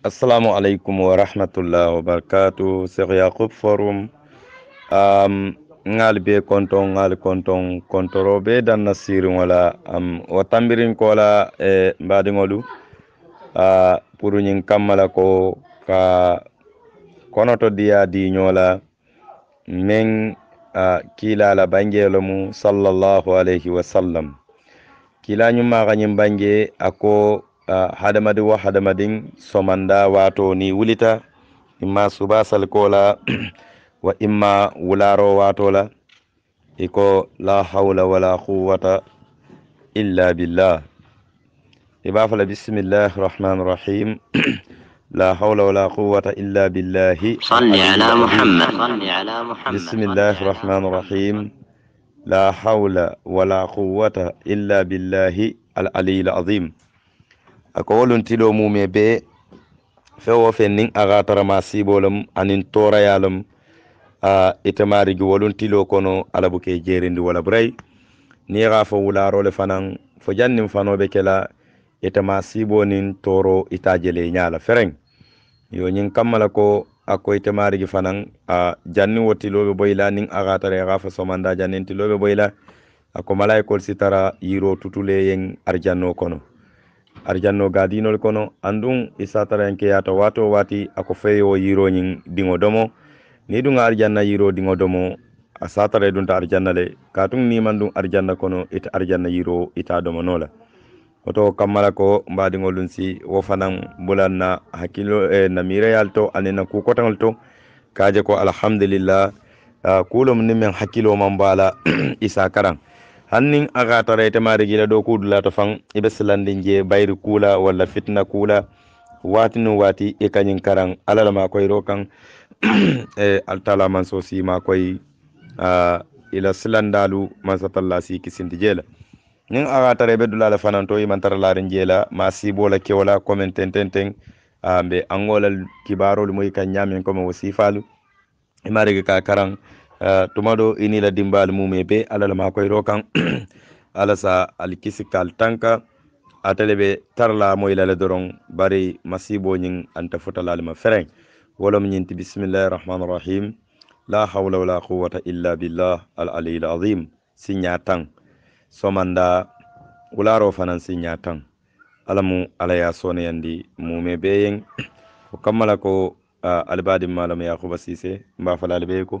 assalamu aleykum wa rahmatullah wa barakatu cheikh yaqub forum um, ngal be konton ngal konton kontoro be danna siriŋola um, wo tambirinkola e eh, mbadiŋolu uh, pour ñiŋ kammala ko ka konoto diya diñola meŋ uh, kiilala banjelo mu sallallahu alayhi wa sallam kiilañummaxa ñiŋ banje ako hadamadi wa hadamadin somanda wato ni wulita imma subasal kola wa imma wularo wato la iko la hawla wala quwwata illa billah ibafala b'a fala rahim la حول ولا قوة illa billahi صل على muhammad salli ala muhammad bisimillahi rahmani rahim la hawla wala quwwata illa billahi al aliyyil ako woluntilo mume be fewo fen nin axatorama sibolem anin torayalem a itamarigi woluntilo kono alabu ke jerendi wala buray ni xa fo wularole fanan fo jannin fanoɓe kela itama sibo nin toro ita jele ñala fereng yo ñin kammala ko ako itamarigi fanan a janni wo tiloɓe boyla nin axatara xa fo somanda janin tiloɓe boyla ako malaikol sitara yiro tutuleyen arjanno kono arjanno gadinol kono andun isa tarankeyato wato wati ako feyo yiroñin diŋo domo ni dun arjanna yiro diŋo domo a satara dun ta arjanna le katun ni man arjanna kono ita arjanna yiro ita domo nola woto kammala ko mbadiŋol dun si wo fanan bulan na hakkilo eh, namireyal to ani na kukotaŋol to kaje ko alhamdulillah uh, kulom ni men hakkilo man isa karan hannin aga tara ite ma rigila do kudula to fan ibe silandin je bayri kula walla fitna kula wati nu wati e kañin karan alala ma koyro e altala man so si ma koy ila silandalu man satalla si kisindi jela nin aga tara be dulala fanan to iman tara larin jela ma sibola kewla komen ten ten ten ambe angolal kibarol moy kan nyamin ko mo sifalu e ka karan Eh, tuma ɗo ini la dimbal mum be alal ma koyro kan ala sa alkisi kal tanka atale ɓe tarla moy lale doron bari masibo ñin anta fotalal ma fereng wolom ñinti bisimillahi rahmani rahim la hawla wala quwwata illa billah al aliyil azim sinya tan somanda wularo fanan sinya alamu ala ya yandi mume beyen ko kammala ko uh, albadin malam yakuba sise mba falal ko